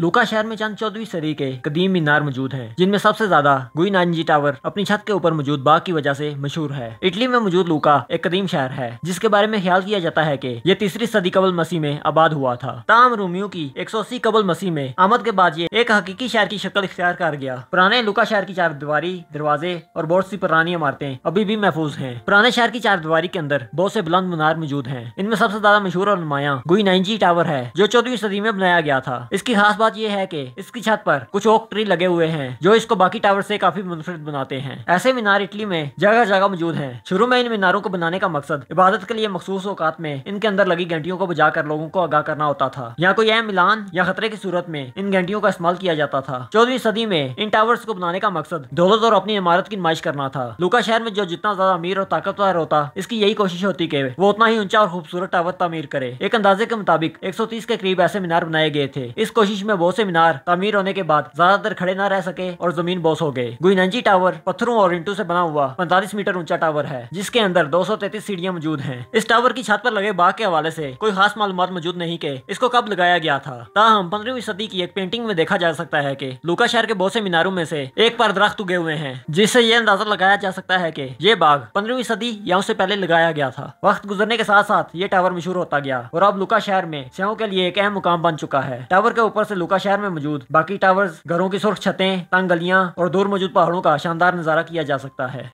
लुका शहर में चंद चौदवी सदी के कदीम मीनार मौजूद है जिनमें सबसे ज्यादा गुइनानजी टावर अपनी छत के ऊपर मौजूद बाग की वजह से मशहूर है इटली में मौजूद लुका एक कदीम शहर है जिसके बारे में ख्याल किया जाता है कि यह तीसरी सदी कबल मसीह में आबाद हुआ था ताम रोमियों की एक सौ अस्सी कबल मसीह में आमद के बाद ये एक हकीकी शहर की शक्ल इख्तियार कर गया पुराने लुका शहर की चार दीवारी दरवाजे और बहुत सी पुरानी इमारतें अभी भी महफूज है पुराने शहर की चार दीवारी के अंदर बहुत से बुलंद मीनार मौजूद है इनमें सबसे ज्यादा मशहूर और नुमाया नाइनजी टावर है जो चौदहवीं सदी में बनाया गया था इसकी खास बात बात यह है कि इसकी छत पर कुछ ओक ट्री लगे हुए हैं जो इसको बाकी टावर से काफी मुनफरद बनाते हैं ऐसे मीनार इटली में जगह जगह मौजूद है शुरू में इन मीनारों को बनाने का मकसद इबादत के लिए मखसूस औकात में इनके अंदर लगी घंटियों को बुझा कर लोगों को आगाह करना होता था या कोई अहम मिलान या खतरे की सूरत में इन घंटियों का इस्तेमाल किया जाता था चौदहवीं सदी में इन टावर्स को बनाने का मकसद दौलत और अपनी इमारत की नुमाइश करना था लुका शहर में जो जितना ज्यादा अमीर और ताकतवर होता इसकी यही कोशिश होती की वो उतना ही ऊंचा और खूबसूरत टावर तमीर करे एक अंदाजे के मुताबिक तीस के करीब ऐसे मीनार बनाए गए थे इस कोशिश में में बहुत से मीनार तमीर होने के बाद ज्यादातर खड़े न रह सके और जमीन बोस हो गए गुइनजी टावर पत्थरों और इंटू से बना हुआ पैंतालीस मीटर ऊंचा टावर है जिसके अंदर दो सौ तैतीस सीढ़ियाँ मौजूद है इस टावर की छत पर लगे बाघ के हवाले से कोई खास मालूम मौजूद नहीं के इसको कब लगाया गया था ताहम पंद्रहवीं सदी की एक पेंटिंग में देखा जा सकता है की लूका शहर के बहुत से मीनारों में से एक पर दरख्त उगे हुए हैं जिससे ये अंदाजा लगाया जा सकता है की ये बाघ पंद्रहवीं सदी या उससे पहले लगाया गया था वक्त गुजरने के साथ साथ ये टावर मशहूर होता गया और अब लुका शहर में स्याहों के लिए एक अहम मुकाम बन चुका है टावर के ऊपर से लुका शहर में मौजूद बाकी टावर्स घरों की सुर्ख छतें तंग गलियां और दूर मौजूद पहाड़ों का शानदार नजारा किया जा सकता है